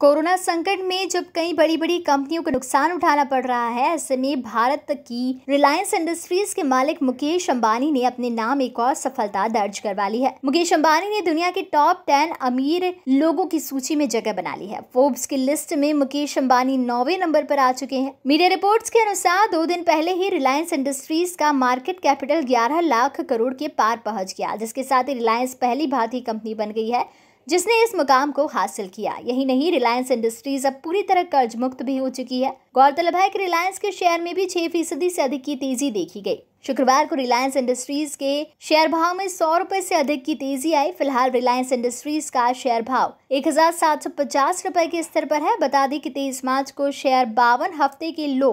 corona संकट में जब कई बड़ी बड़ी कंपनियों को नुकसान उठाना पड़ रहा है ऐसे में भारत की रिलायंस इंडस्ट्रीज के मालिक मुकेश अंबानी ने अपने नाम एक और सफलता दर्ज करवा ली है मुकेश अंबानी ने दुनिया के टॉप टेन अमीर लोगों की सूची में जगह बना ली है फोर्ब्स की लिस्ट में मुकेश अंबानी नौवे नंबर पर आ चुके हैं मीडिया रिपोर्ट के अनुसार दो दिन पहले ही रिलायंस इंडस्ट्रीज का मार्केट कैपिटल ग्यारह लाख करोड़ के पार पहुंच गया जिसके साथ ही रिलायंस पहली भारतीय कंपनी बन गई है जिसने इस मुकाम को हासिल किया यही नहीं रिलायंस इंडस्ट्रीज अब पूरी तरह कर्ज मुक्त भी हो चुकी है गौरतलब है कि रिलायंस के शेयर में भी छह फीसदी से अधिक की तेजी देखी गई शुक्रवार को रिलायंस इंडस्ट्रीज के शेयर भाव में सौ रूपए से अधिक की तेजी आई फिलहाल रिलायंस इंडस्ट्रीज का शेयर भाव एक हजार सात सौ पचास रूपए के स्तर पर है बता दें कि तेईस मार्च को शेयर बावन हफ्ते के लो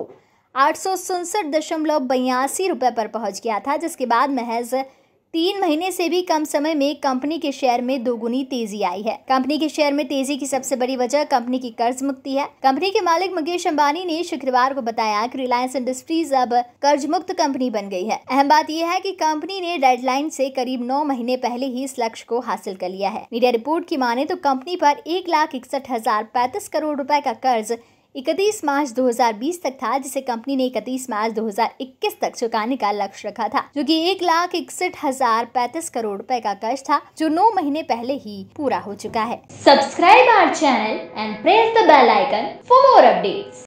आठ सौ सड़सठ दशमलव बयासी रूपए पर पहुंच गया था जिसके बाद महज तीन महीने से भी कम समय में कंपनी के शेयर में दोगुनी तेजी आई है कंपनी के शेयर में तेजी की सबसे बड़ी वजह कंपनी की कर्ज मुक्ति है कंपनी के मालिक मुकेश अंबानी ने शुक्रवार को बताया कि रिलायंस इंडस्ट्रीज अब कर्ज मुक्त कंपनी बन गई है अहम बात यह है कि कंपनी ने डेडलाइन से करीब नौ महीने पहले ही इस लक्ष्य को हासिल कर लिया है मीडिया रिपोर्ट की माने तो कंपनी पर एक लाख इकसठ हजार पैंतीस करोड़ रूपए का कर्ज इकतीस मार्च 2020 तक था जिसे कंपनी ने इकतीस मार्च 2021 तक चुकाने का लक्ष्य रखा था जो कि एक लाख इकसठ हजार पैंतीस करोड़ रूपए का कर्ज था जो नौ महीने पहले ही पूरा हो चुका है subscribe our channel and press the bell icon for more updates